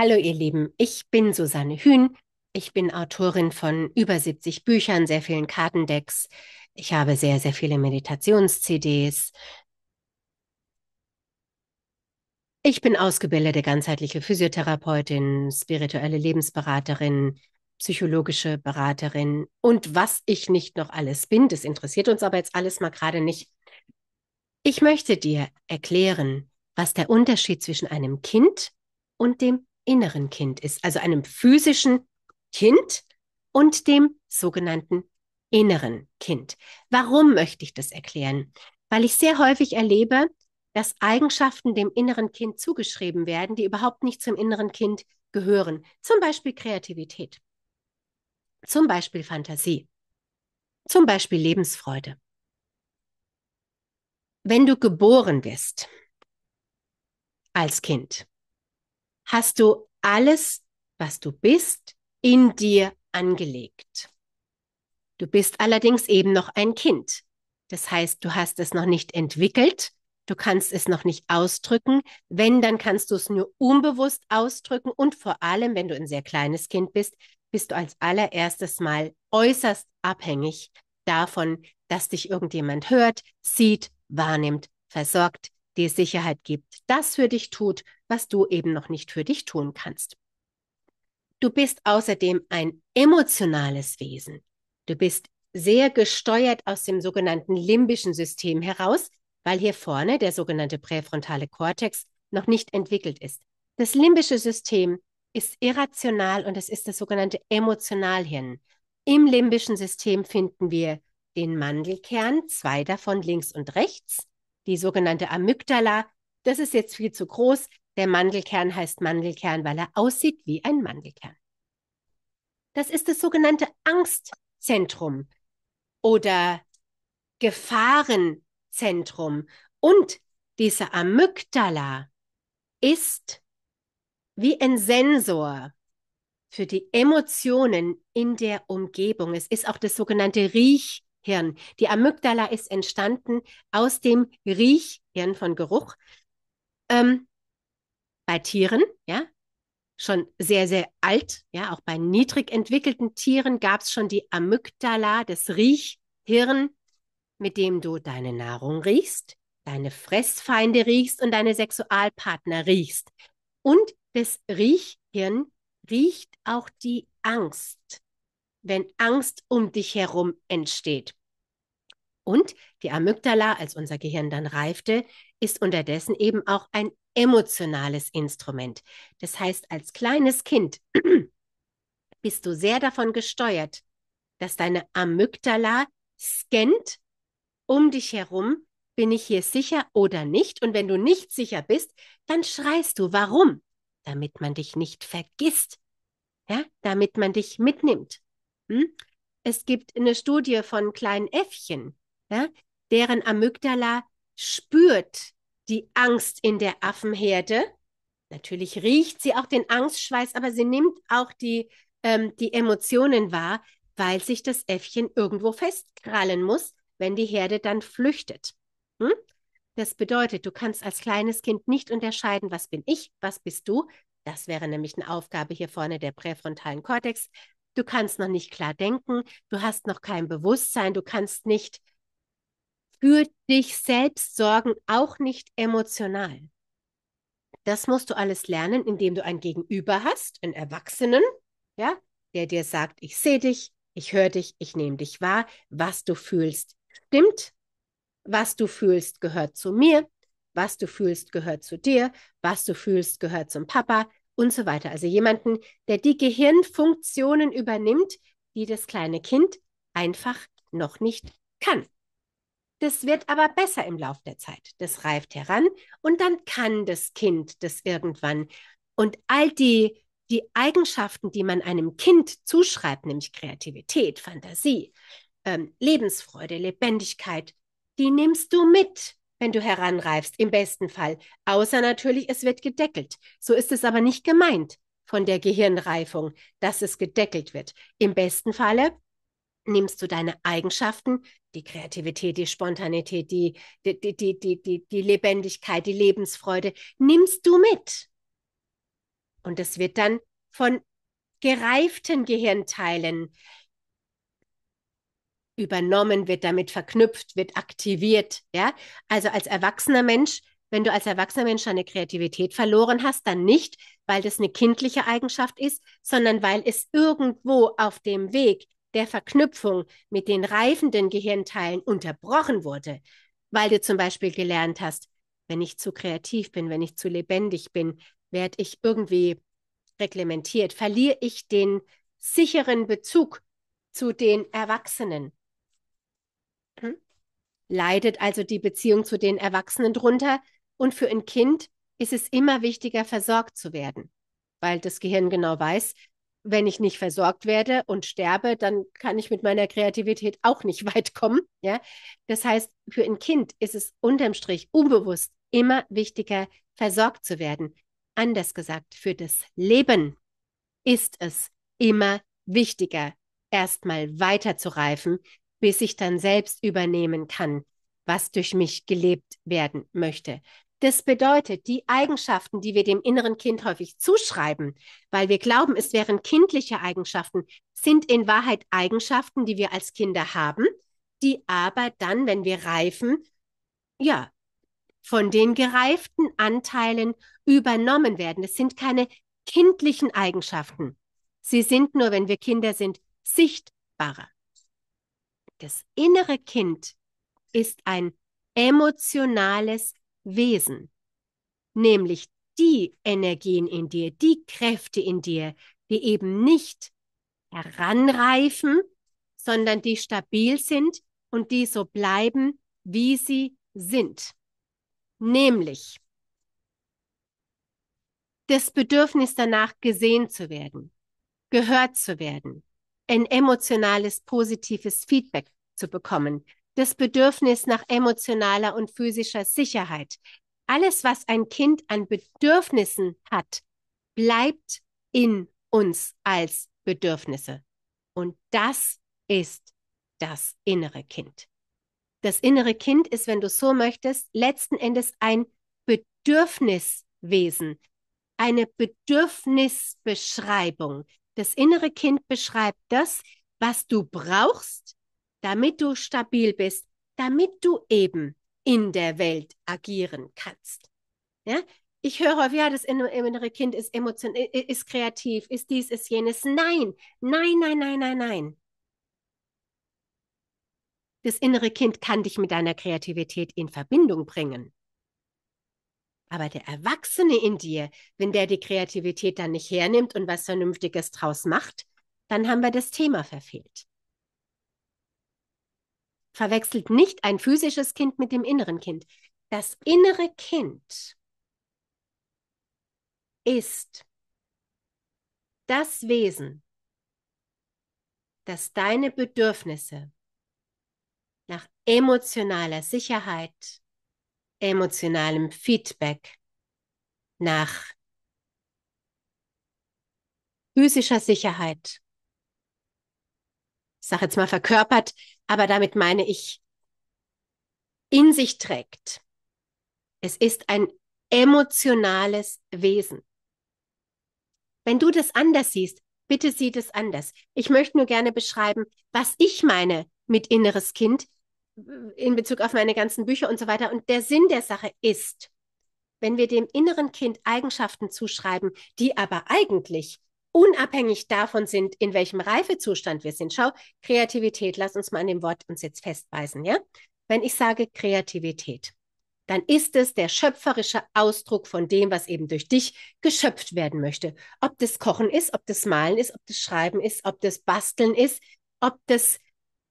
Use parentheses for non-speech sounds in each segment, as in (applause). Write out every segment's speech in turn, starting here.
Hallo ihr Lieben, ich bin Susanne Hühn. Ich bin Autorin von über 70 Büchern, sehr vielen Kartendecks. Ich habe sehr, sehr viele Meditations-CDs. Ich bin ausgebildete ganzheitliche Physiotherapeutin, spirituelle Lebensberaterin, psychologische Beraterin und was ich nicht noch alles bin. Das interessiert uns aber jetzt alles mal gerade nicht. Ich möchte dir erklären, was der Unterschied zwischen einem Kind und dem inneren Kind ist, also einem physischen Kind und dem sogenannten inneren Kind. Warum möchte ich das erklären? Weil ich sehr häufig erlebe, dass Eigenschaften dem inneren Kind zugeschrieben werden, die überhaupt nicht zum inneren Kind gehören. Zum Beispiel Kreativität, zum Beispiel Fantasie, zum Beispiel Lebensfreude. Wenn du geboren wirst als Kind, hast du alles, was du bist, in dir angelegt. Du bist allerdings eben noch ein Kind. Das heißt, du hast es noch nicht entwickelt, du kannst es noch nicht ausdrücken. Wenn, dann kannst du es nur unbewusst ausdrücken und vor allem, wenn du ein sehr kleines Kind bist, bist du als allererstes Mal äußerst abhängig davon, dass dich irgendjemand hört, sieht, wahrnimmt, versorgt, dir Sicherheit gibt, das für dich tut, was du eben noch nicht für dich tun kannst. Du bist außerdem ein emotionales Wesen. Du bist sehr gesteuert aus dem sogenannten limbischen System heraus, weil hier vorne der sogenannte präfrontale Kortex noch nicht entwickelt ist. Das limbische System ist irrational und es ist das sogenannte Emotionalhirn. Im limbischen System finden wir den Mandelkern, zwei davon links und rechts, die sogenannte Amygdala. Das ist jetzt viel zu groß. Der Mandelkern heißt Mandelkern, weil er aussieht wie ein Mandelkern. Das ist das sogenannte Angstzentrum oder Gefahrenzentrum. Und diese Amygdala ist wie ein Sensor für die Emotionen in der Umgebung. Es ist auch das sogenannte Riechzentrum. Hirn. Die Amygdala ist entstanden aus dem Riechhirn von Geruch. Ähm, bei Tieren, ja, schon sehr, sehr alt, ja, auch bei niedrig entwickelten Tieren gab es schon die Amygdala, das Riechhirn, mit dem du deine Nahrung riechst, deine Fressfeinde riechst und deine Sexualpartner riechst. Und das Riechhirn riecht auch die Angst, wenn Angst um dich herum entsteht. Und die Amygdala, als unser Gehirn dann reifte, ist unterdessen eben auch ein emotionales Instrument. Das heißt, als kleines Kind (clears throat) bist du sehr davon gesteuert, dass deine Amygdala scannt um dich herum, bin ich hier sicher oder nicht? Und wenn du nicht sicher bist, dann schreist du. Warum? Damit man dich nicht vergisst. Ja, damit man dich mitnimmt. Hm? Es gibt eine Studie von kleinen Äffchen, ja, deren Amygdala spürt die Angst in der Affenherde. Natürlich riecht sie auch den Angstschweiß, aber sie nimmt auch die, ähm, die Emotionen wahr, weil sich das Äffchen irgendwo festkrallen muss, wenn die Herde dann flüchtet. Hm? Das bedeutet, du kannst als kleines Kind nicht unterscheiden, was bin ich, was bist du. Das wäre nämlich eine Aufgabe hier vorne der präfrontalen Kortex. Du kannst noch nicht klar denken, du hast noch kein Bewusstsein, du kannst nicht für dich selbst sorgen, auch nicht emotional. Das musst du alles lernen, indem du ein Gegenüber hast, einen Erwachsenen, ja, der dir sagt, ich sehe dich, ich höre dich, ich nehme dich wahr, was du fühlst, stimmt, was du fühlst, gehört zu mir, was du fühlst, gehört zu dir, was du fühlst, gehört zum Papa und so weiter. Also jemanden, der die Gehirnfunktionen übernimmt, die das kleine Kind einfach noch nicht kann. Das wird aber besser im Laufe der Zeit. Das reift heran und dann kann das Kind das irgendwann. Und all die, die Eigenschaften, die man einem Kind zuschreibt, nämlich Kreativität, Fantasie, ähm, Lebensfreude, Lebendigkeit, die nimmst du mit, wenn du heranreifst, im besten Fall. Außer natürlich, es wird gedeckelt. So ist es aber nicht gemeint von der Gehirnreifung, dass es gedeckelt wird. Im besten Falle nimmst du deine Eigenschaften, die Kreativität, die Spontanität, die, die, die, die, die, die Lebendigkeit, die Lebensfreude, nimmst du mit. Und es wird dann von gereiften Gehirnteilen übernommen, wird damit verknüpft, wird aktiviert. Ja? Also als erwachsener Mensch, wenn du als erwachsener Mensch deine Kreativität verloren hast, dann nicht, weil das eine kindliche Eigenschaft ist, sondern weil es irgendwo auf dem Weg der Verknüpfung mit den reifenden Gehirnteilen unterbrochen wurde, weil du zum Beispiel gelernt hast, wenn ich zu kreativ bin, wenn ich zu lebendig bin, werde ich irgendwie reglementiert, verliere ich den sicheren Bezug zu den Erwachsenen. Hm? Leidet also die Beziehung zu den Erwachsenen drunter und für ein Kind ist es immer wichtiger, versorgt zu werden, weil das Gehirn genau weiß, wenn ich nicht versorgt werde und sterbe, dann kann ich mit meiner Kreativität auch nicht (laughs) weit kommen. Ja? Das heißt, für ein Kind ist es unterm Strich unbewusst immer wichtiger, versorgt zu werden. Anders gesagt, für das Leben ist es immer wichtiger, erstmal weiterzureifen, bis ich dann selbst übernehmen kann, was durch mich gelebt werden möchte. Das bedeutet, die Eigenschaften, die wir dem inneren Kind häufig zuschreiben, weil wir glauben, es wären kindliche Eigenschaften, sind in Wahrheit Eigenschaften, die wir als Kinder haben, die aber dann, wenn wir reifen, ja, von den gereiften Anteilen übernommen werden. Es sind keine kindlichen Eigenschaften. Sie sind nur, wenn wir Kinder sind, sichtbarer. Das innere Kind ist ein emotionales Wesen, nämlich die Energien in dir, die Kräfte in dir, die eben nicht heranreifen, sondern die stabil sind und die so bleiben, wie sie sind. Nämlich das Bedürfnis danach gesehen zu werden, gehört zu werden, ein emotionales, positives Feedback zu bekommen, das Bedürfnis nach emotionaler und physischer Sicherheit. Alles, was ein Kind an Bedürfnissen hat, bleibt in uns als Bedürfnisse. Und das ist das innere Kind. Das innere Kind ist, wenn du so möchtest, letzten Endes ein Bedürfniswesen, eine Bedürfnisbeschreibung. Das innere Kind beschreibt das, was du brauchst damit du stabil bist, damit du eben in der Welt agieren kannst. Ja? Ich höre häufig, ja, das innere Kind ist emotion, ist kreativ, ist dies, ist jenes. Nein, nein, nein, nein, nein, nein. Das innere Kind kann dich mit deiner Kreativität in Verbindung bringen. Aber der Erwachsene in dir, wenn der die Kreativität dann nicht hernimmt und was Vernünftiges draus macht, dann haben wir das Thema verfehlt. Verwechselt nicht ein physisches Kind mit dem inneren Kind. Das innere Kind ist das Wesen, das deine Bedürfnisse nach emotionaler Sicherheit, emotionalem Feedback, nach physischer Sicherheit, ich sage jetzt mal verkörpert, aber damit meine ich, in sich trägt. Es ist ein emotionales Wesen. Wenn du das anders siehst, bitte sieh das anders. Ich möchte nur gerne beschreiben, was ich meine mit inneres Kind äh, in Bezug auf meine ganzen Bücher und so weiter. Und der Sinn der Sache ist, wenn wir dem inneren Kind Eigenschaften zuschreiben, die aber eigentlich unabhängig davon sind, in welchem Reifezustand wir sind. Schau, Kreativität, lass uns mal an dem Wort uns jetzt festbeißen, ja? Wenn ich sage Kreativität, dann ist es der schöpferische Ausdruck von dem, was eben durch dich geschöpft werden möchte. Ob das Kochen ist, ob das Malen ist, ob das Schreiben ist, ob das Basteln ist, ob das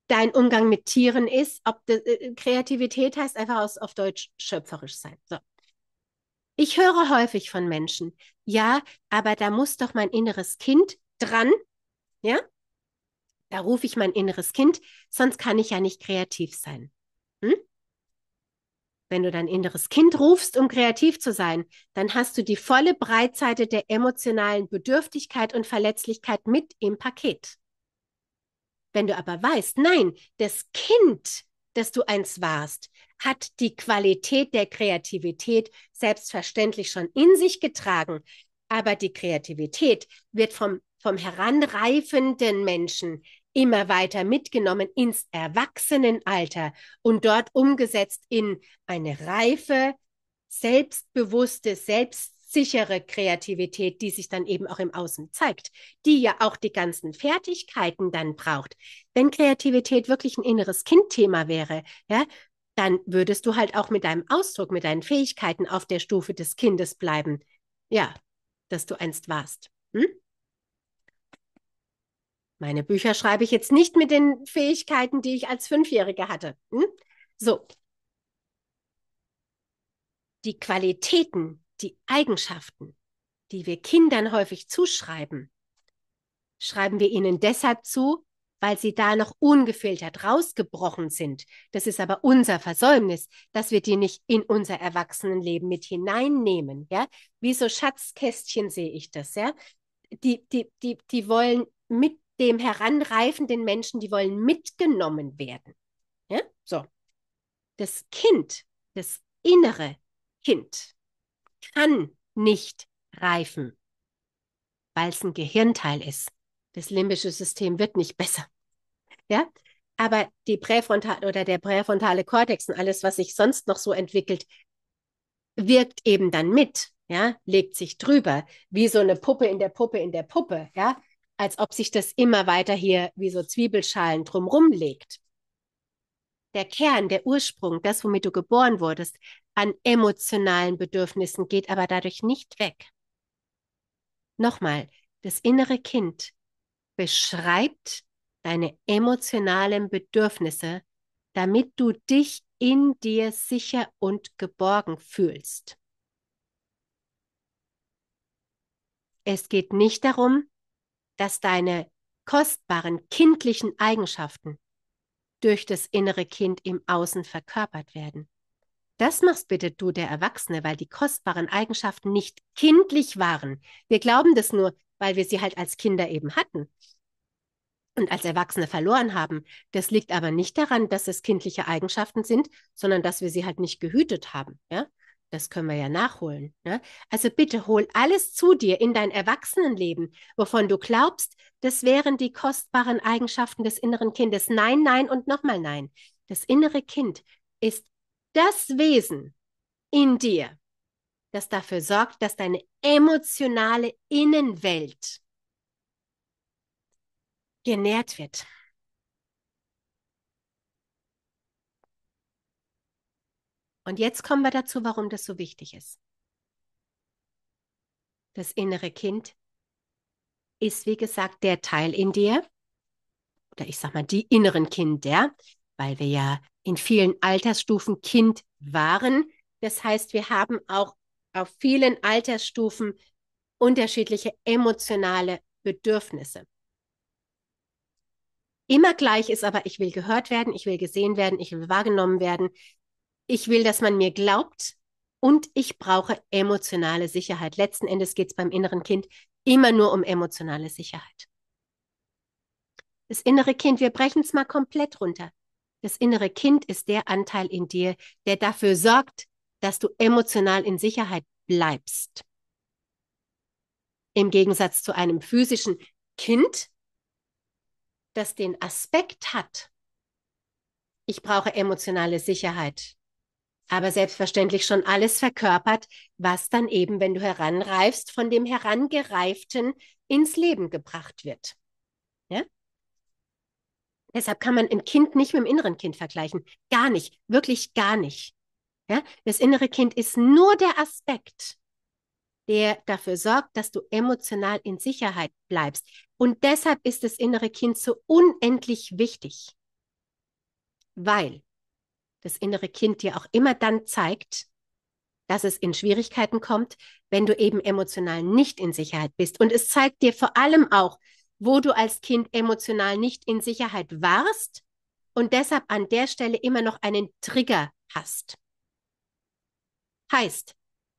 dein Umgang mit Tieren ist, ob das, äh, äh Kreativität heißt einfach aus, auf Deutsch schöpferisch sein. So. Ich höre häufig von Menschen, ja, aber da muss doch mein inneres Kind dran, ja? Da rufe ich mein inneres Kind, sonst kann ich ja nicht kreativ sein. Hm? Wenn du dein inneres Kind rufst, um kreativ zu sein, dann hast du die volle Breitseite der emotionalen Bedürftigkeit und Verletzlichkeit mit im Paket. Wenn du aber weißt, nein, das Kind, das du eins warst, hat die Qualität der Kreativität selbstverständlich schon in sich getragen. Aber die Kreativität wird vom, vom heranreifenden Menschen immer weiter mitgenommen ins Erwachsenenalter und dort umgesetzt in eine reife, selbstbewusste, selbstsichere Kreativität, die sich dann eben auch im Außen zeigt, die ja auch die ganzen Fertigkeiten dann braucht. Wenn Kreativität wirklich ein inneres Kindthema wäre, ja, dann würdest du halt auch mit deinem Ausdruck, mit deinen Fähigkeiten auf der Stufe des Kindes bleiben. Ja, dass du einst warst. Hm? Meine Bücher schreibe ich jetzt nicht mit den Fähigkeiten, die ich als Fünfjährige hatte. Hm? So. Die Qualitäten, die Eigenschaften, die wir Kindern häufig zuschreiben, schreiben wir ihnen deshalb zu, weil sie da noch ungefiltert rausgebrochen sind. Das ist aber unser Versäumnis, dass wir die nicht in unser Erwachsenenleben mit hineinnehmen. Ja, wie so Schatzkästchen sehe ich das. Ja, die, die, die, die wollen mit dem heranreifenden Menschen, die wollen mitgenommen werden. Ja, so. Das Kind, das innere Kind kann nicht reifen, weil es ein Gehirnteil ist. Das limbische System wird nicht besser. Ja, aber die Präfrontale oder der präfrontale Kortex und alles, was sich sonst noch so entwickelt, wirkt eben dann mit. Ja, legt sich drüber, wie so eine Puppe in der Puppe in der Puppe. Ja, als ob sich das immer weiter hier wie so Zwiebelschalen drumrum legt. Der Kern, der Ursprung, das, womit du geboren wurdest, an emotionalen Bedürfnissen geht aber dadurch nicht weg. Nochmal, das innere Kind beschreibt deine emotionalen Bedürfnisse, damit du dich in dir sicher und geborgen fühlst. Es geht nicht darum, dass deine kostbaren kindlichen Eigenschaften durch das innere Kind im Außen verkörpert werden. Das machst bitte du, der Erwachsene, weil die kostbaren Eigenschaften nicht kindlich waren. Wir glauben das nur, weil wir sie halt als Kinder eben hatten und als Erwachsene verloren haben. Das liegt aber nicht daran, dass es kindliche Eigenschaften sind, sondern dass wir sie halt nicht gehütet haben. Ja? Das können wir ja nachholen. Ne? Also bitte hol alles zu dir in dein Erwachsenenleben, wovon du glaubst, das wären die kostbaren Eigenschaften des inneren Kindes. Nein, nein und nochmal nein. Das innere Kind ist das Wesen in dir, das dafür sorgt, dass deine emotionale Innenwelt genährt wird. Und jetzt kommen wir dazu, warum das so wichtig ist. Das innere Kind ist, wie gesagt, der Teil in dir, oder ich sag mal, die inneren Kinder, weil wir ja in vielen Altersstufen Kind waren. Das heißt, wir haben auch auf vielen Altersstufen unterschiedliche emotionale Bedürfnisse. Immer gleich ist aber, ich will gehört werden, ich will gesehen werden, ich will wahrgenommen werden, ich will, dass man mir glaubt und ich brauche emotionale Sicherheit. Letzten Endes geht es beim inneren Kind immer nur um emotionale Sicherheit. Das innere Kind, wir brechen es mal komplett runter. Das innere Kind ist der Anteil in dir, der dafür sorgt, dass du emotional in Sicherheit bleibst. Im Gegensatz zu einem physischen Kind, das den Aspekt hat, ich brauche emotionale Sicherheit, aber selbstverständlich schon alles verkörpert, was dann eben, wenn du heranreifst, von dem Herangereiften ins Leben gebracht wird. Ja? Deshalb kann man ein Kind nicht mit dem inneren Kind vergleichen. Gar nicht, wirklich gar nicht. Ja? Das innere Kind ist nur der Aspekt, der dafür sorgt, dass du emotional in Sicherheit bleibst. Und deshalb ist das innere Kind so unendlich wichtig, weil das innere Kind dir auch immer dann zeigt, dass es in Schwierigkeiten kommt, wenn du eben emotional nicht in Sicherheit bist. Und es zeigt dir vor allem auch, wo du als Kind emotional nicht in Sicherheit warst und deshalb an der Stelle immer noch einen Trigger hast. Heißt,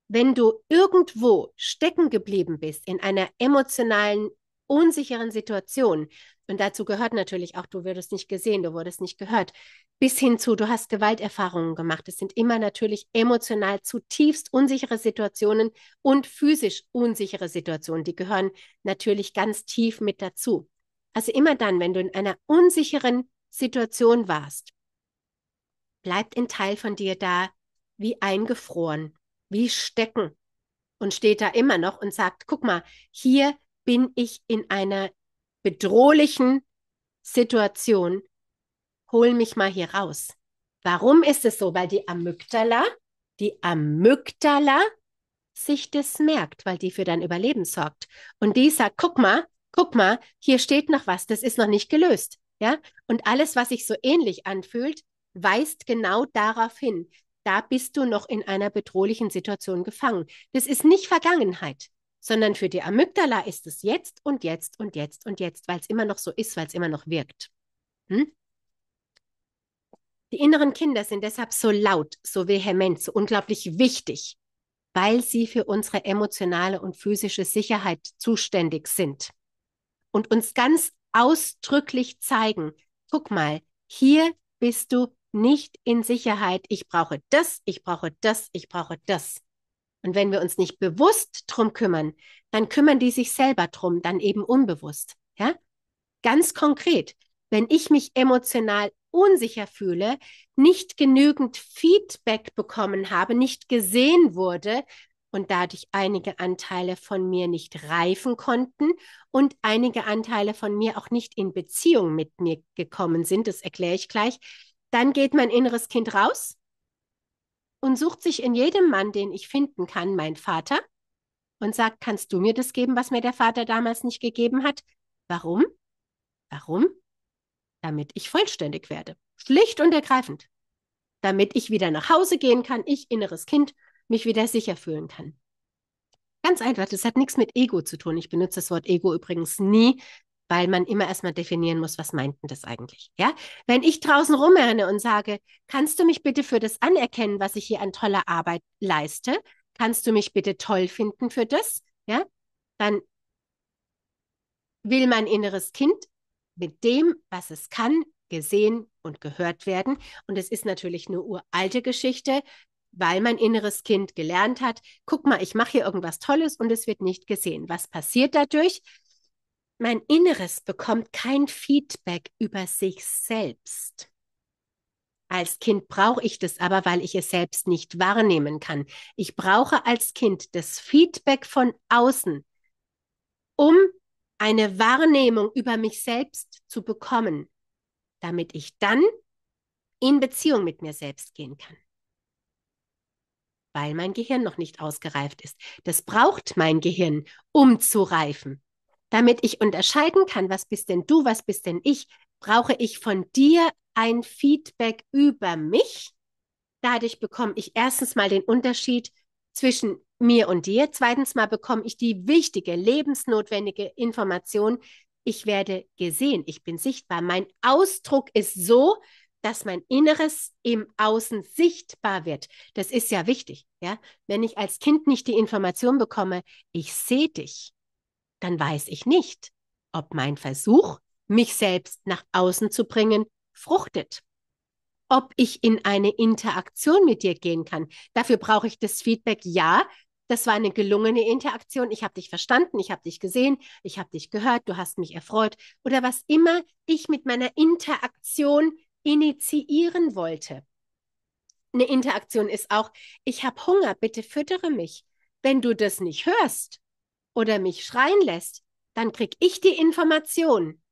wenn du irgendwo stecken geblieben bist in einer emotionalen, unsicheren Situation, und dazu gehört natürlich auch, du wurdest nicht gesehen, du wurdest nicht gehört, bis hin zu, du hast Gewalterfahrungen gemacht. Es sind immer natürlich emotional zutiefst unsichere Situationen und physisch unsichere Situationen. Die gehören natürlich ganz tief mit dazu. Also immer dann, wenn du in einer unsicheren Situation warst, bleibt ein Teil von dir da, wie eingefroren, wie stecken und steht da immer noch und sagt, guck mal, hier bin ich in einer bedrohlichen Situation, hol mich mal hier raus. Warum ist es so? Weil die Amygdala, die Amygdala sich das merkt, weil die für dein Überleben sorgt. Und die sagt, guck mal, guck mal, hier steht noch was, das ist noch nicht gelöst. Ja? Und alles, was sich so ähnlich anfühlt, weist genau darauf hin da bist du noch in einer bedrohlichen Situation gefangen. Das ist nicht Vergangenheit, sondern für die Amygdala ist es jetzt und jetzt und jetzt und jetzt, weil es immer noch so ist, weil es immer noch wirkt. Hm? Die inneren Kinder sind deshalb so laut, so vehement, so unglaublich wichtig, weil sie für unsere emotionale und physische Sicherheit zuständig sind und uns ganz ausdrücklich zeigen, guck mal, hier bist du nicht in Sicherheit, ich brauche das, ich brauche das, ich brauche das. Und wenn wir uns nicht bewusst drum kümmern, dann kümmern die sich selber drum, dann eben unbewusst. Ja? Ganz konkret, wenn ich mich emotional unsicher fühle, nicht genügend Feedback bekommen habe, nicht gesehen wurde und dadurch einige Anteile von mir nicht reifen konnten und einige Anteile von mir auch nicht in Beziehung mit mir gekommen sind, das erkläre ich gleich, dann geht mein inneres Kind raus und sucht sich in jedem Mann, den ich finden kann, meinen Vater und sagt, kannst du mir das geben, was mir der Vater damals nicht gegeben hat? Warum? Warum? Damit ich vollständig werde. Schlicht und ergreifend. Damit ich wieder nach Hause gehen kann, ich inneres Kind mich wieder sicher fühlen kann. Ganz einfach, das hat nichts mit Ego zu tun. Ich benutze das Wort Ego übrigens nie, weil man immer erstmal definieren muss, was meint denn das eigentlich? Ja? Wenn ich draußen rumrenne und sage, kannst du mich bitte für das anerkennen, was ich hier an toller Arbeit leiste? Kannst du mich bitte toll finden für das? Ja? Dann will mein inneres Kind mit dem, was es kann, gesehen und gehört werden. Und es ist natürlich eine uralte Geschichte, weil mein inneres Kind gelernt hat, guck mal, ich mache hier irgendwas Tolles und es wird nicht gesehen. Was passiert dadurch? mein Inneres bekommt kein Feedback über sich selbst. Als Kind brauche ich das aber, weil ich es selbst nicht wahrnehmen kann. Ich brauche als Kind das Feedback von außen, um eine Wahrnehmung über mich selbst zu bekommen, damit ich dann in Beziehung mit mir selbst gehen kann. Weil mein Gehirn noch nicht ausgereift ist. Das braucht mein Gehirn, um zu reifen. Damit ich unterscheiden kann, was bist denn du, was bist denn ich, brauche ich von dir ein Feedback über mich. Dadurch bekomme ich erstens mal den Unterschied zwischen mir und dir. Zweitens mal bekomme ich die wichtige, lebensnotwendige Information. Ich werde gesehen, ich bin sichtbar. Mein Ausdruck ist so, dass mein Inneres im Außen sichtbar wird. Das ist ja wichtig, ja? Wenn ich als Kind nicht die Information bekomme, ich sehe dich, dann weiß ich nicht, ob mein Versuch, mich selbst nach außen zu bringen, fruchtet. Ob ich in eine Interaktion mit dir gehen kann. Dafür brauche ich das Feedback, ja, das war eine gelungene Interaktion. Ich habe dich verstanden, ich habe dich gesehen, ich habe dich gehört, du hast mich erfreut oder was immer ich mit meiner Interaktion initiieren wollte. Eine Interaktion ist auch, ich habe Hunger, bitte füttere mich. Wenn du das nicht hörst, oder mich schreien lässt, dann krieg ich die Information.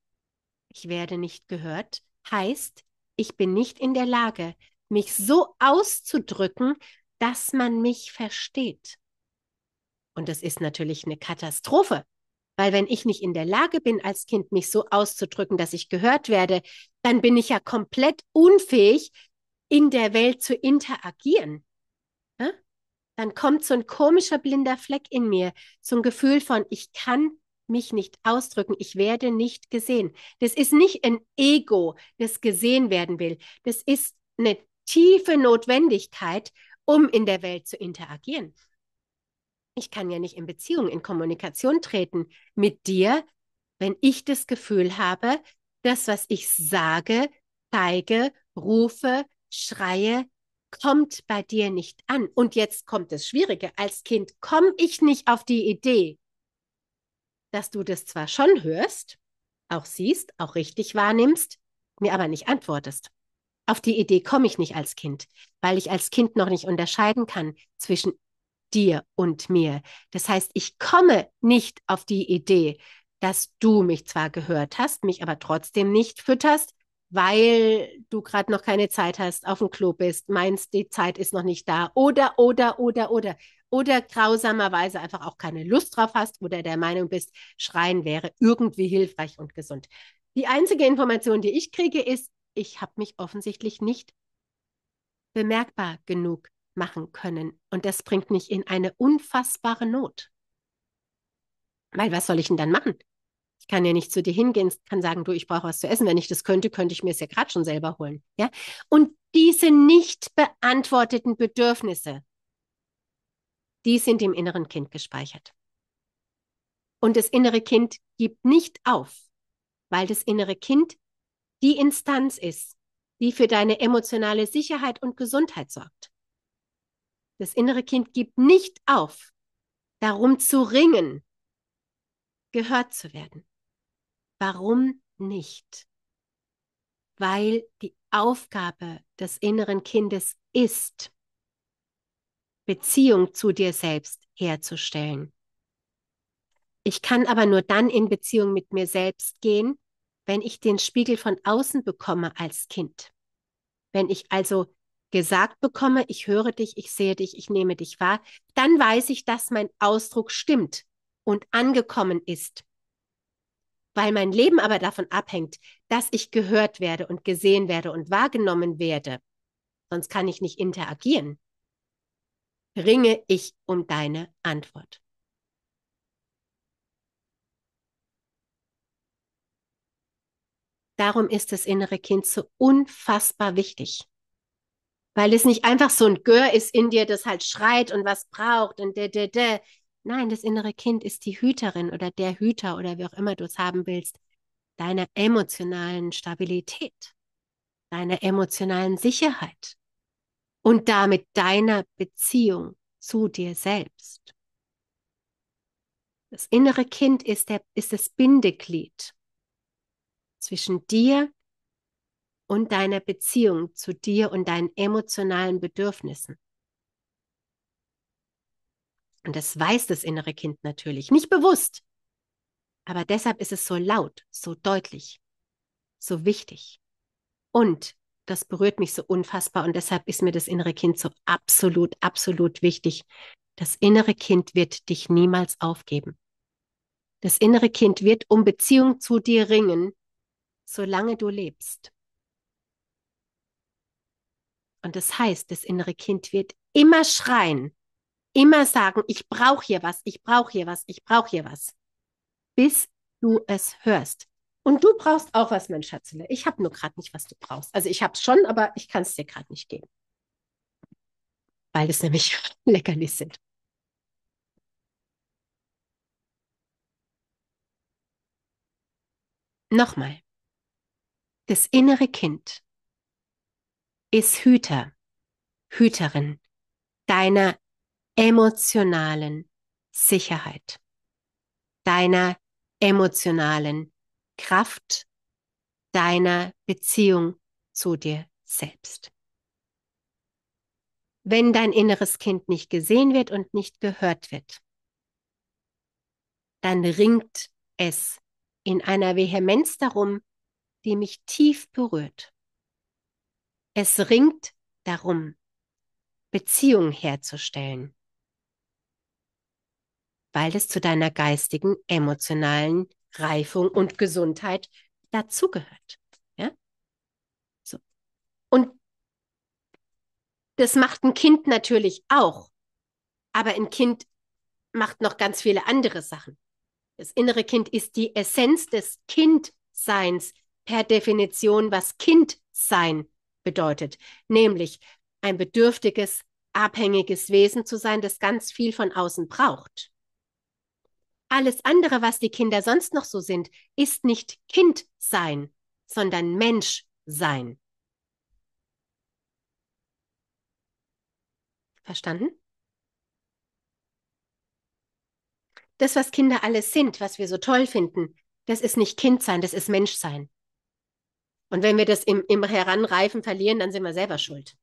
Ich werde nicht gehört, heißt, ich bin nicht in der Lage, mich so auszudrücken, dass man mich versteht. Und das ist natürlich eine Katastrophe, weil wenn ich nicht in der Lage bin, als Kind mich so auszudrücken, dass ich gehört werde, dann bin ich ja komplett unfähig, in der Welt zu interagieren dann kommt so ein komischer blinder Fleck in mir, so ein Gefühl von, ich kann mich nicht ausdrücken, ich werde nicht gesehen. Das ist nicht ein Ego, das gesehen werden will. Das ist eine tiefe Notwendigkeit, um in der Welt zu interagieren. Ich kann ja nicht in Beziehung, in Kommunikation treten mit dir, wenn ich das Gefühl habe, das, was ich sage, zeige, rufe, schreie, kommt bei dir nicht an. Und jetzt kommt das Schwierige. Als Kind komme ich nicht auf die Idee, dass du das zwar schon hörst, auch siehst, auch richtig wahrnimmst, mir aber nicht antwortest. Auf die Idee komme ich nicht als Kind, weil ich als Kind noch nicht unterscheiden kann zwischen dir und mir. Das heißt, ich komme nicht auf die Idee, dass du mich zwar gehört hast, mich aber trotzdem nicht fütterst, weil du gerade noch keine Zeit hast, auf dem Klo bist, meinst, die Zeit ist noch nicht da oder, oder, oder, oder. Oder grausamerweise einfach auch keine Lust drauf hast oder der Meinung bist, schreien wäre irgendwie hilfreich und gesund. Die einzige Information, die ich kriege, ist, ich habe mich offensichtlich nicht bemerkbar genug machen können. Und das bringt mich in eine unfassbare Not. Weil was soll ich denn dann machen? Ich kann ja nicht zu dir hingehen, kann sagen, du, ich brauche was zu essen. Wenn ich das könnte, könnte ich mir es ja gerade schon selber holen. Ja? Und diese nicht beantworteten Bedürfnisse, die sind im inneren Kind gespeichert. Und das innere Kind gibt nicht auf, weil das innere Kind die Instanz ist, die für deine emotionale Sicherheit und Gesundheit sorgt. Das innere Kind gibt nicht auf, darum zu ringen, gehört zu werden. Warum nicht? Weil die Aufgabe des inneren Kindes ist, Beziehung zu dir selbst herzustellen. Ich kann aber nur dann in Beziehung mit mir selbst gehen, wenn ich den Spiegel von außen bekomme als Kind. Wenn ich also gesagt bekomme, ich höre dich, ich sehe dich, ich nehme dich wahr, dann weiß ich, dass mein Ausdruck stimmt und angekommen ist weil mein Leben aber davon abhängt, dass ich gehört werde und gesehen werde und wahrgenommen werde. Sonst kann ich nicht interagieren. Ringe ich um deine Antwort. Darum ist das innere Kind so unfassbar wichtig. Weil es nicht einfach so ein Gör ist in dir, das halt schreit und was braucht und de, de, de, Nein, das innere Kind ist die Hüterin oder der Hüter oder wie auch immer du es haben willst, deiner emotionalen Stabilität, deiner emotionalen Sicherheit und damit deiner Beziehung zu dir selbst. Das innere Kind ist, der, ist das Bindeglied zwischen dir und deiner Beziehung zu dir und deinen emotionalen Bedürfnissen. Und das weiß das innere Kind natürlich, nicht bewusst. Aber deshalb ist es so laut, so deutlich, so wichtig. Und das berührt mich so unfassbar und deshalb ist mir das innere Kind so absolut, absolut wichtig. Das innere Kind wird dich niemals aufgeben. Das innere Kind wird um Beziehung zu dir ringen, solange du lebst. Und das heißt, das innere Kind wird immer schreien, immer sagen, ich brauche hier was, ich brauche hier was, ich brauche hier was, bis du es hörst. Und du brauchst auch was, mein Schatzele. Ich habe nur gerade nicht, was du brauchst. Also ich habe es schon, aber ich kann es dir gerade nicht geben. Weil es nämlich (laughs) Leckerlis sind. Nochmal. Das innere Kind ist Hüter, Hüterin deiner emotionalen Sicherheit, deiner emotionalen Kraft, deiner Beziehung zu dir selbst. Wenn dein inneres Kind nicht gesehen wird und nicht gehört wird, dann ringt es in einer Vehemenz darum, die mich tief berührt. Es ringt darum, Beziehungen herzustellen weil es zu deiner geistigen, emotionalen Reifung und Gesundheit dazugehört. Ja? So. Und das macht ein Kind natürlich auch. Aber ein Kind macht noch ganz viele andere Sachen. Das innere Kind ist die Essenz des Kindseins per Definition, was Kindsein bedeutet, nämlich ein bedürftiges, abhängiges Wesen zu sein, das ganz viel von außen braucht. Alles andere, was die Kinder sonst noch so sind, ist nicht Kind sein, sondern Mensch sein. Verstanden? Das, was Kinder alles sind, was wir so toll finden, das ist nicht Kind sein, das ist Mensch sein. Und wenn wir das im, im Heranreifen verlieren, dann sind wir selber schuld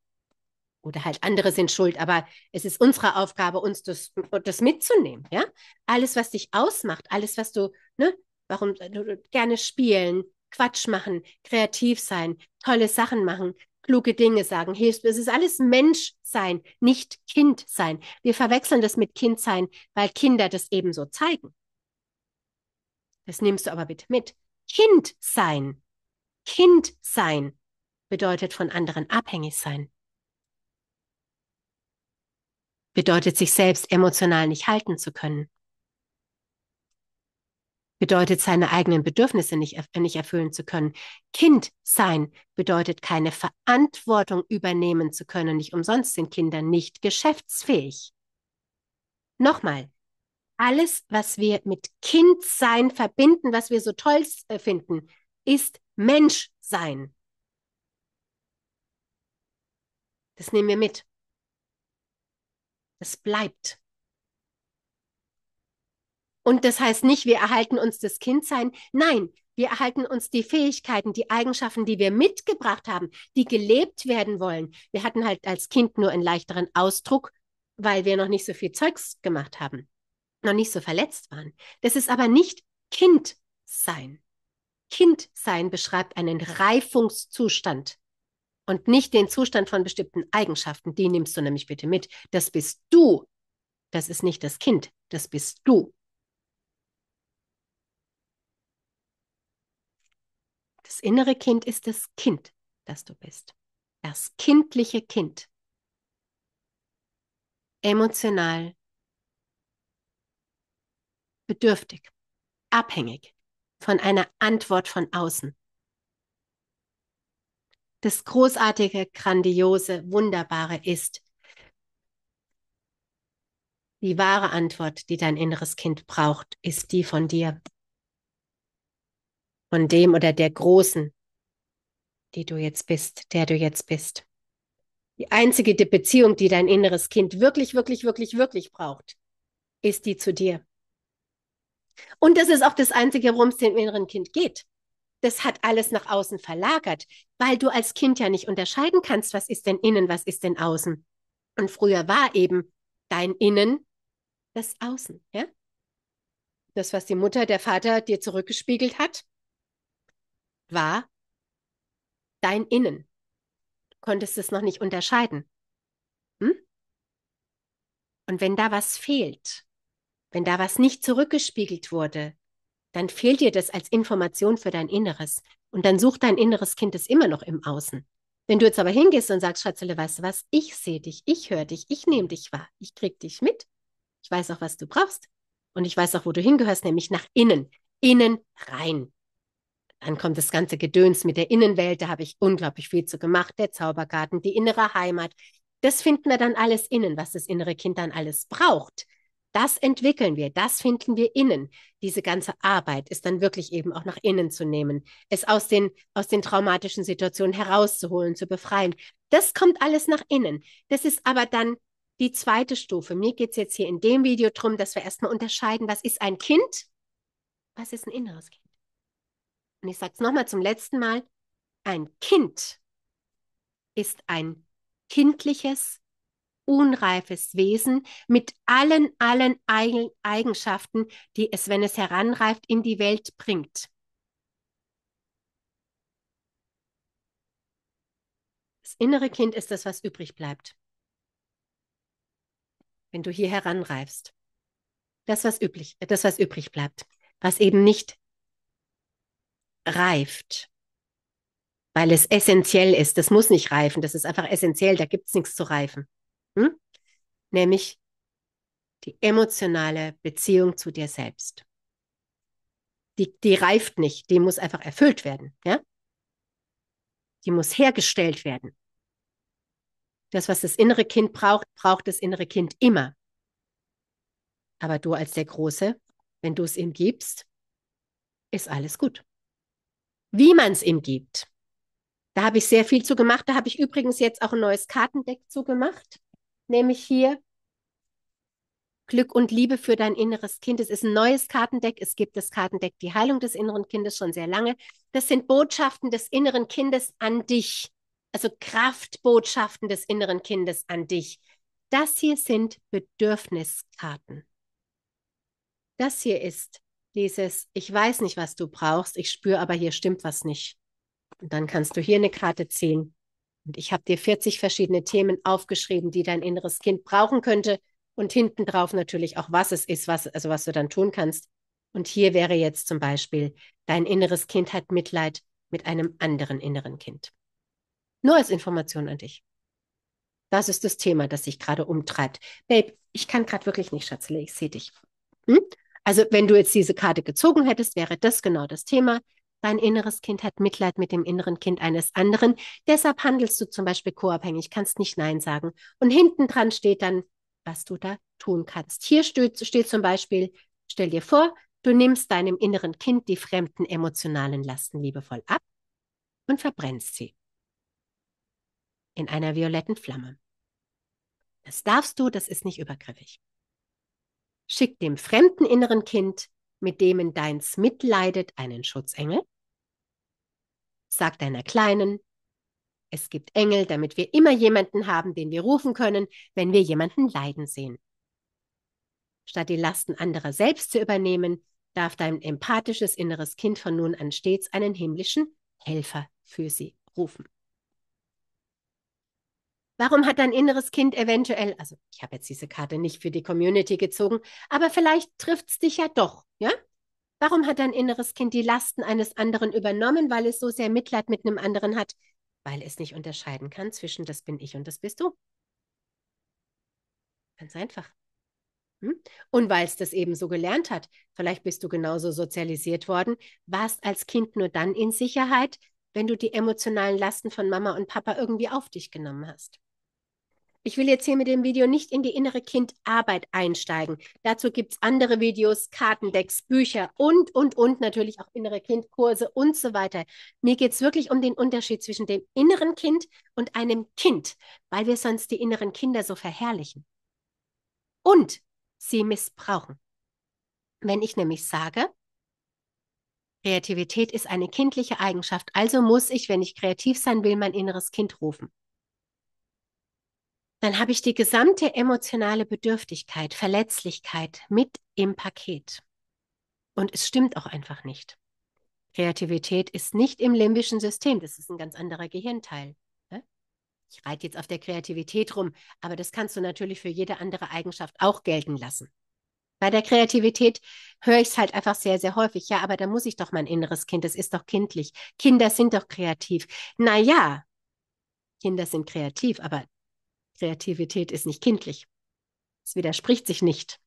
oder halt andere sind schuld, aber es ist unsere Aufgabe, uns das, das mitzunehmen, ja? Alles, was dich ausmacht, alles, was du, ne, warum äh, du gerne spielen, Quatsch machen, kreativ sein, tolle Sachen machen, kluge Dinge sagen, hilfst. Es ist alles Mensch sein, nicht Kind sein. Wir verwechseln das mit Kind sein, weil Kinder das ebenso zeigen. Das nimmst du aber bitte mit. Kind sein. Kind sein bedeutet von anderen abhängig sein bedeutet sich selbst emotional nicht halten zu können, bedeutet seine eigenen Bedürfnisse nicht, nicht erfüllen zu können. Kind sein bedeutet keine Verantwortung übernehmen zu können. Nicht umsonst sind Kinder nicht geschäftsfähig. Nochmal, alles, was wir mit Kindsein verbinden, was wir so toll äh, finden, ist Menschsein. Das nehmen wir mit. Das bleibt. Und das heißt nicht, wir erhalten uns das Kindsein. Nein, wir erhalten uns die Fähigkeiten, die Eigenschaften, die wir mitgebracht haben, die gelebt werden wollen. Wir hatten halt als Kind nur einen leichteren Ausdruck, weil wir noch nicht so viel Zeugs gemacht haben, noch nicht so verletzt waren. Das ist aber nicht Kindsein. Kindsein beschreibt einen Reifungszustand und nicht den Zustand von bestimmten Eigenschaften. Die nimmst du nämlich bitte mit. Das bist du. Das ist nicht das Kind. Das bist du. Das innere Kind ist das Kind, das du bist. Das kindliche Kind. Emotional, bedürftig, abhängig von einer Antwort von außen das großartige, grandiose, wunderbare ist. Die wahre Antwort, die dein inneres Kind braucht, ist die von dir. Von dem oder der Großen, die du jetzt bist, der du jetzt bist. Die einzige Beziehung, die dein inneres Kind wirklich, wirklich, wirklich, wirklich braucht, ist die zu dir. Und das ist auch das Einzige, worum es dem inneren Kind geht das hat alles nach außen verlagert, weil du als Kind ja nicht unterscheiden kannst, was ist denn innen, was ist denn außen. Und früher war eben dein Innen das Außen, ja? Das, was die Mutter, der Vater dir zurückgespiegelt hat, war dein Innen. Du konntest es noch nicht unterscheiden. Hm? Und wenn da was fehlt, wenn da was nicht zurückgespiegelt wurde, dann fehlt dir das als Information für dein Inneres. Und dann sucht dein inneres Kind es immer noch im Außen. Wenn du jetzt aber hingehst und sagst, Schatzele, weißt du was, ich sehe dich, ich höre dich, ich nehme dich wahr, ich krieg dich mit, ich weiß auch, was du brauchst und ich weiß auch, wo du hingehörst, nämlich nach innen, innen rein. Dann kommt das ganze Gedöns mit der Innenwelt, da habe ich unglaublich viel zu gemacht, der Zaubergarten, die innere Heimat. Das finden wir dann alles innen, was das innere Kind dann alles braucht. Das entwickeln wir, das finden wir innen. Diese ganze Arbeit ist dann wirklich eben auch nach innen zu nehmen, es aus den, aus den traumatischen Situationen herauszuholen, zu befreien. Das kommt alles nach innen. Das ist aber dann die zweite Stufe. Mir geht es jetzt hier in dem Video darum, dass wir erstmal unterscheiden, was ist ein Kind, was ist ein inneres Kind. Und ich sage es nochmal zum letzten Mal, ein Kind ist ein kindliches unreifes Wesen mit allen, allen Eigenschaften, die es, wenn es heranreift, in die Welt bringt. Das innere Kind ist das, was übrig bleibt, wenn du hier heranreifst. Das, was üblich, das, was übrig bleibt, was eben nicht reift, weil es essentiell ist. Das muss nicht reifen, das ist einfach essentiell, da gibt es nichts zu reifen hm? nämlich die emotionale Beziehung zu dir selbst. Die, die reift nicht, die muss einfach erfüllt werden. Ja? Die muss hergestellt werden. Das, was das innere Kind braucht, braucht das innere Kind immer. Aber du als der Große, wenn du es ihm gibst, ist alles gut. Wie man es ihm gibt. Da habe ich sehr viel zu gemacht. Da habe ich übrigens jetzt auch ein neues Kartendeck zu gemacht nämlich hier Glück und Liebe für dein inneres Kind. Es ist ein neues Kartendeck. Es gibt das Kartendeck Die Heilung des inneren Kindes schon sehr lange. Das sind Botschaften des inneren Kindes an dich. Also Kraftbotschaften des inneren Kindes an dich. Das hier sind Bedürfniskarten. Das hier ist dieses, ich weiß nicht, was du brauchst, ich spüre aber hier stimmt was nicht. Und dann kannst du hier eine Karte ziehen und ich habe dir 40 verschiedene Themen aufgeschrieben, die dein inneres Kind brauchen könnte und hinten drauf natürlich auch, was es ist, was, also was du dann tun kannst. Und hier wäre jetzt zum Beispiel, dein inneres Kind hat Mitleid mit einem anderen inneren Kind. Nur als Information an dich. Das ist das Thema, das sich gerade umtreibt. Babe, ich kann gerade wirklich nicht, Schatzle, ich sehe dich. Hm? Also, wenn du jetzt diese Karte gezogen hättest, wäre das genau das Thema. Dein inneres Kind hat Mitleid mit dem inneren Kind eines anderen. Deshalb handelst du zum Beispiel koabhängig, kannst nicht Nein sagen. Und hinten dran steht dann, was du da tun kannst. Hier steht, steht zum Beispiel, stell dir vor, du nimmst deinem inneren Kind die fremden emotionalen Lasten liebevoll ab und verbrennst sie in einer violetten Flamme. Das darfst du, das ist nicht übergriffig. Schick dem fremden inneren Kind, mit dem deins mitleidet, einen Schutzengel Sag deiner Kleinen, es gibt Engel, damit wir immer jemanden haben, den wir rufen können, wenn wir jemanden leiden sehen. Statt die Lasten anderer selbst zu übernehmen, darf dein empathisches inneres Kind von nun an stets einen himmlischen Helfer für sie rufen. Warum hat dein inneres Kind eventuell, also ich habe jetzt diese Karte nicht für die Community gezogen, aber vielleicht trifft es dich ja doch, ja? Warum hat dein inneres Kind die Lasten eines anderen übernommen, weil es so sehr Mitleid mit einem anderen hat? Weil es nicht unterscheiden kann zwischen das bin ich und das bist du. Ganz einfach. Hm? Und weil es das eben so gelernt hat, vielleicht bist du genauso sozialisiert worden, warst als Kind nur dann in Sicherheit, wenn du die emotionalen Lasten von Mama und Papa irgendwie auf dich genommen hast. Ich will jetzt hier mit dem Video nicht in die innere Kindarbeit einsteigen. Dazu gibt es andere Videos, Kartendecks, Bücher und, und, und natürlich auch innere Kindkurse und so weiter. Mir geht es wirklich um den Unterschied zwischen dem inneren Kind und einem Kind, weil wir sonst die inneren Kinder so verherrlichen. Und sie missbrauchen. Wenn ich nämlich sage, Kreativität ist eine kindliche Eigenschaft, also muss ich, wenn ich kreativ sein will, mein inneres Kind rufen dann habe ich die gesamte emotionale Bedürftigkeit, Verletzlichkeit mit im Paket. Und es stimmt auch einfach nicht. Kreativität ist nicht im limbischen System, das ist ein ganz anderer Gehirnteil. Ne? Ich reite jetzt auf der Kreativität rum, aber das kannst du natürlich für jede andere Eigenschaft auch gelten lassen. Bei der Kreativität höre ich es halt einfach sehr, sehr häufig. Ja, aber da muss ich doch mein inneres Kind, das ist doch kindlich. Kinder sind doch kreativ. Naja, Kinder sind kreativ, aber Kreativität ist nicht kindlich. Es widerspricht sich nicht.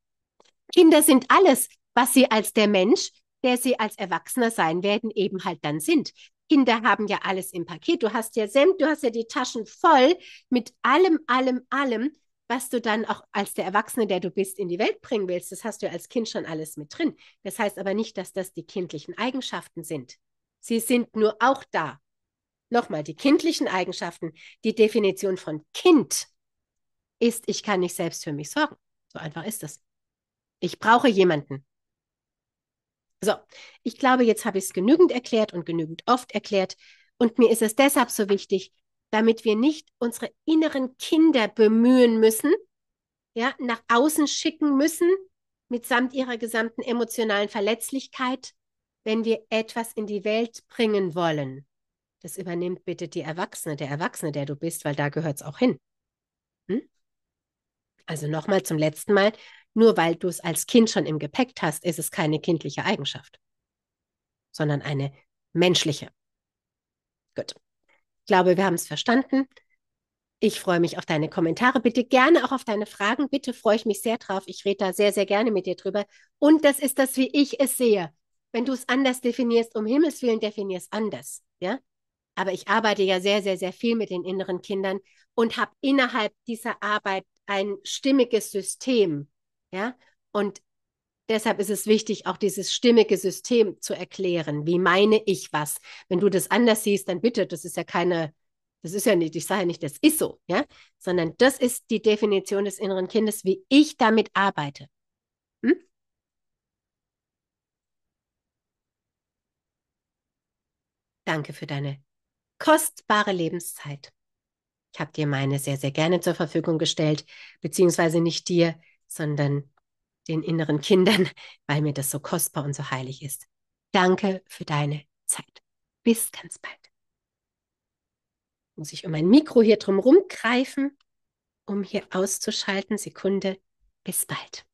Kinder sind alles, was sie als der Mensch, der sie als Erwachsener sein werden, eben halt dann sind. Kinder haben ja alles im Paket. Du hast ja Semt, du hast ja die Taschen voll mit allem, allem, allem, was du dann auch als der Erwachsene, der du bist, in die Welt bringen willst. Das hast du als Kind schon alles mit drin. Das heißt aber nicht, dass das die kindlichen Eigenschaften sind. Sie sind nur auch da. Nochmal, die kindlichen Eigenschaften, die Definition von Kind ist, ich kann nicht selbst für mich sorgen. So einfach ist es. Ich brauche jemanden. So, ich glaube, jetzt habe ich es genügend erklärt und genügend oft erklärt. Und mir ist es deshalb so wichtig, damit wir nicht unsere inneren Kinder bemühen müssen, ja, nach außen schicken müssen, mitsamt ihrer gesamten emotionalen Verletzlichkeit, wenn wir etwas in die Welt bringen wollen. Das übernimmt bitte die Erwachsene, der Erwachsene, der du bist, weil da gehört es auch hin. Hm? Also nochmal zum letzten Mal, nur weil du es als Kind schon im Gepäck hast, ist es keine kindliche Eigenschaft, sondern eine menschliche. Gut. Ich glaube, wir haben es verstanden. Ich freue mich auf deine Kommentare. Bitte gerne auch auf deine Fragen. Bitte freue ich mich sehr drauf. Ich rede da sehr, sehr gerne mit dir drüber. Und das ist das, wie ich es sehe. Wenn du es anders definierst, um Himmels Willen definier es anders. Ja? Aber ich arbeite ja sehr, sehr, sehr viel mit den inneren Kindern und habe innerhalb dieser Arbeit ein stimmiges System. Ja? Und deshalb ist es wichtig, auch dieses stimmige System zu erklären. Wie meine ich was? Wenn du das anders siehst, dann bitte, das ist ja keine, das ist ja nicht, ich sage ja nicht, das ist so, ja, sondern das ist die Definition des inneren Kindes, wie ich damit arbeite. Hm? Danke für deine kostbare Lebenszeit. Ich habe dir meine sehr, sehr gerne zur Verfügung gestellt, beziehungsweise nicht dir, sondern den inneren Kindern, (laughs) weil mir das so kostbar und so heilig ist. Danke für deine Zeit. Bis ganz bald. Muss ich um mein Mikro hier drum rumgreifen, um hier auszuschalten. Sekunde. Bis bald.